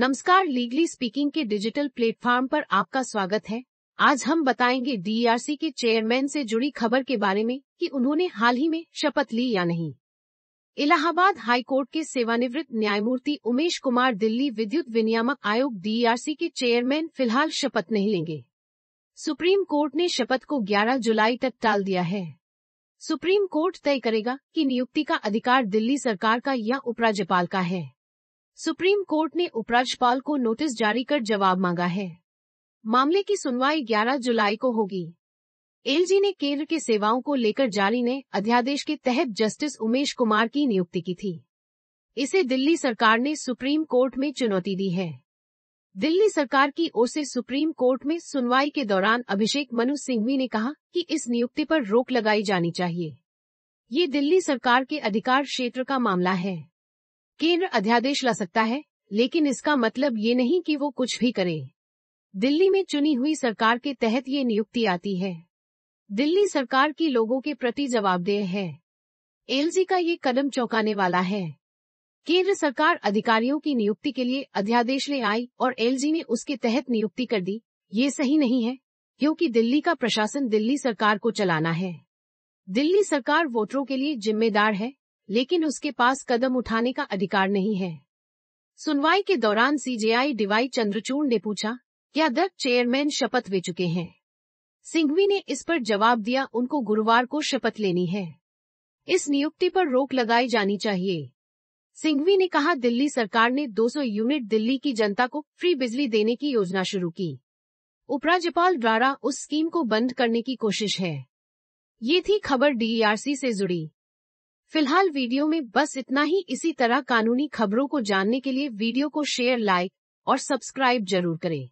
नमस्कार legally speaking के digital platform पर आपका स्वागत है आज हम बताएंगे डीआरसी e के चेयरमैन से जुड़ी खबर के बारे में कि उन्होंने हाल ही में शपथ ली या नहीं इलाहाबाद हाई कोर्ट के सेवानिवृत्त न्यायमूर्ति उमेश कुमार दिल्ली विद्युत विनियामक आयोग डीआरसी e के चेयरमैन फिलहाल शपथ नहीं लेंगे सुप्रीम कोर्ट ने शपथ को 11 जुलाई तक टाल दिया है सुप्रीम कोर्ट तय करेगा कि नियुक्ति का अधिकार दिल्ली सरकार का या उपराज्यपाल का है सुप्रीम कोर्ट ने उपराज्यपाल को नोटिस जारी कर जवाब मांगा है मामले की सुनवाई 11 जुलाई को होगी एलजी ने केंद्र के सेवाओं को लेकर जारी ने अध्यादेश के तहत जस्टिस उमेश कुमार की नियुक्ति की थी इसे दिल्ली सरकार ने सुप्रीम कोर्ट में चुनौती दी है दिल्ली सरकार की ओर से सुप्रीम कोर्ट में सुनवाई के दौरान अभिषेक मनु सिंघवी ने कहा कि इस नियुक्ति पर रोक लगाई जानी चाहिए ये दिल्ली सरकार के अधिकार क्षेत्र का मामला है केंद्र अध्यादेश ला सकता है लेकिन इसका मतलब ये नहीं कि वो कुछ भी करे दिल्ली में चुनी हुई सरकार के तहत ये नियुक्ति आती है दिल्ली सरकार की लोगों के प्रति जवाबदेह है एलजी का ये कदम चौंकाने वाला है केंद्र सरकार अधिकारियों की नियुक्ति के लिए अध्यादेश ले आई और एलजी ने उसके तहत नियुक्ति कर दी ये सही नहीं है क्योंकि दिल्ली का प्रशासन दिल्ली सरकार को चलाना है दिल्ली सरकार वोटरों के लिए जिम्मेदार है लेकिन उसके पास कदम उठाने का अधिकार नहीं है सुनवाई के दौरान सीजेआई डीवाई चंद्रचूड़ ने पूछा क्या दर्क चेयरमैन शपथ ले चुके हैं सिंघवी ने इस पर जवाब दिया उनको गुरुवार को शपथ लेनी है इस नियुक्ति पर रोक लगाई जानी चाहिए सिंघवी ने कहा दिल्ली सरकार ने 200 यूनिट दिल्ली की जनता को फ्री बिजली देने की योजना शुरू की उपराज्यपाल द्वारा उस स्कीम को बंद करने की कोशिश है ये थी खबर डीआरसी e से जुड़ी फिलहाल वीडियो में बस इतना ही इसी तरह कानूनी खबरों को जानने के लिए वीडियो को शेयर लाइक और सब्सक्राइब जरूर करें